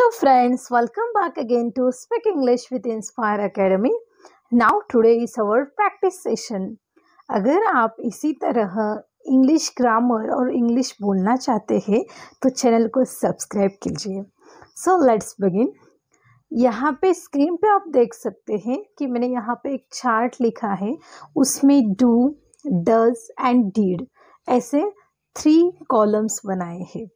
Hello friends, welcome back again to Speak English with Inspire Academy. Now today is our practice session. अगर आप इसी तरह English grammar और English बोलना चाहते हैं तो चैनल को सब्सक्राइब कीजिए सो लेट्स बिगिन यहाँ पे स्क्रीन पे आप देख सकते हैं कि मैंने यहाँ पे एक चार्ट लिखा है उसमें डू डज एंड डीड ऐसे थ्री कॉलम्स बनाए हैं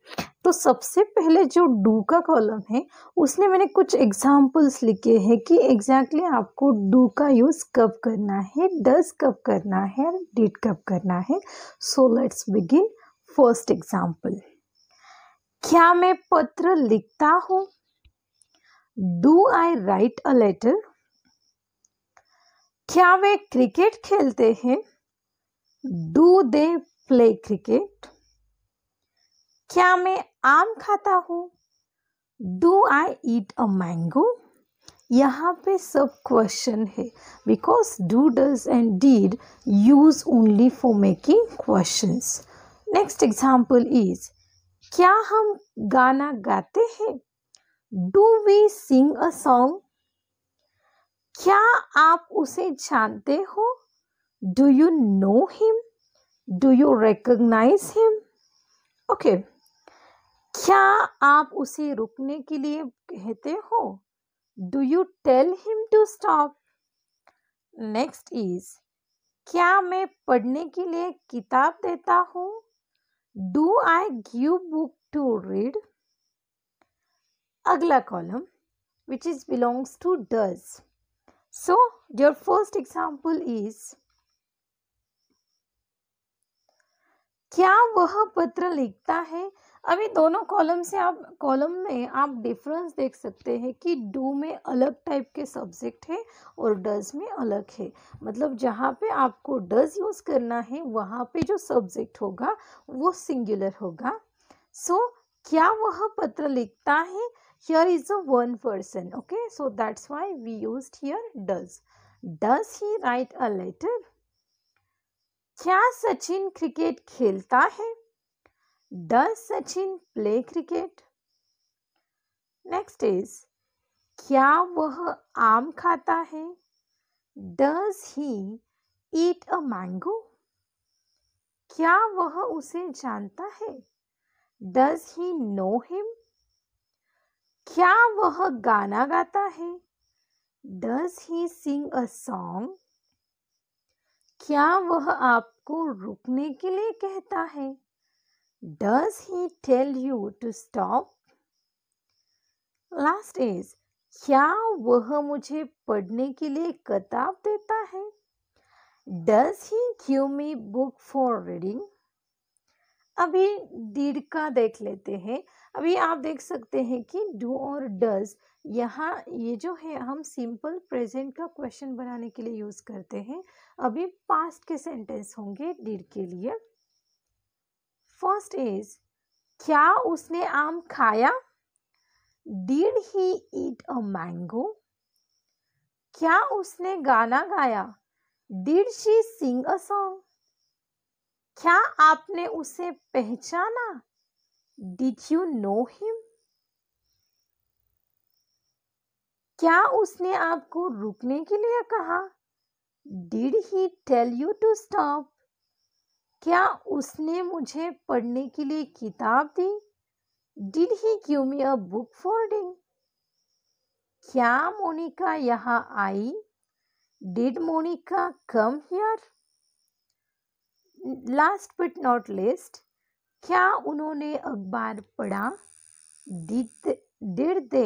तो सबसे पहले जो डू का कॉलम है उसने मैंने कुछ एग्जाम्पल्स लिखे हैं कि एग्जैक्टली exactly आपको डू का यूज़ कब करना है डज कब करना है डिड कब करना है so let's begin first example क्या मैं पत्र लिखता हूँ do I write a letter क्या वे क्रिकेट खेलते हैं डू दे प्ले क्रिकेट क्या मैं आम खाता हूँ do I eat a mango यहाँ पे सब क्वेश्चन है because do does and did use only for making question next example is क्या हम गाना गाते हैं do we sing a song क्या आप उसे जानते हो do you know him do you recognise him okay क्या आप उसे रुकने के लिए कहते हो do you tell him to stop next is क्या मैं पढ़ने के लिए किताब देता हूँ do I give book to read अगला column which is belongs to does so your first example is क्या वह पत्र लिखता है अभी दोनों कॉलम से आप कॉलम में आप डिफरेंस देख सकते हैं कि डू में अलग टाइप के सब्जेक्ट है और डज में अलग है मतलब जहाँ पे आपको डज यूज़ करना है वहाँ पे जो सब्जेक्ट होगा वो सिंगुलर होगा सो so, क्या वह पत्र लिखता है here is a one person okay so that's why we use here does does he write a letter क्या सचिन क्रिकेट खेलता है does Sachin play cricket next is क्या वह आम खाता है does he eat a mango क्या वह उसे जानता है डज ही नो हिम क्या वह गाना गाता है does he Singh a song क्या वह आपको रुकने के लिए कहता है does he tell you to stop last is क्या वह मुझे पढ़ने के लिए किताब देता है does he give me book for reading अभी डीड का देख लेते हैं अभी आप देख सकते हैं कि डू और डज यहाँ ये जो है हम सिंपल प्रेजेंट का क्वेश्चन बनाने के लिए यूज़ करते हैं अभी पास्ट के सेंटेंस होंगे डिड के लिए फर्स्ट इज क्या उसने आम खाया did he eat a mango क्या उसने गाना गाया did she sing a song क्या आपने उसे पहचाना डिड यू नो हिम क्या उसने आपको रुकने के लिए कहा did he tell you to stop क्या उसने मुझे पढ़ने के लिए किताब दी did he give me a book for reading क्या मोनिका यहाँ आई did Monica come here last but not least क्या उन्होंने अखबार पढ़ा did did they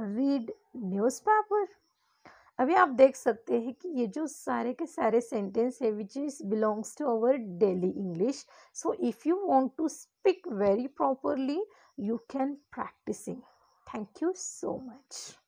read newspaper अभी आप देख सकते हैं कि ये जो सारे के सारे सेंटेंस है which is belongs to our daily English so if you want to speak very properly you can practicing thank you so much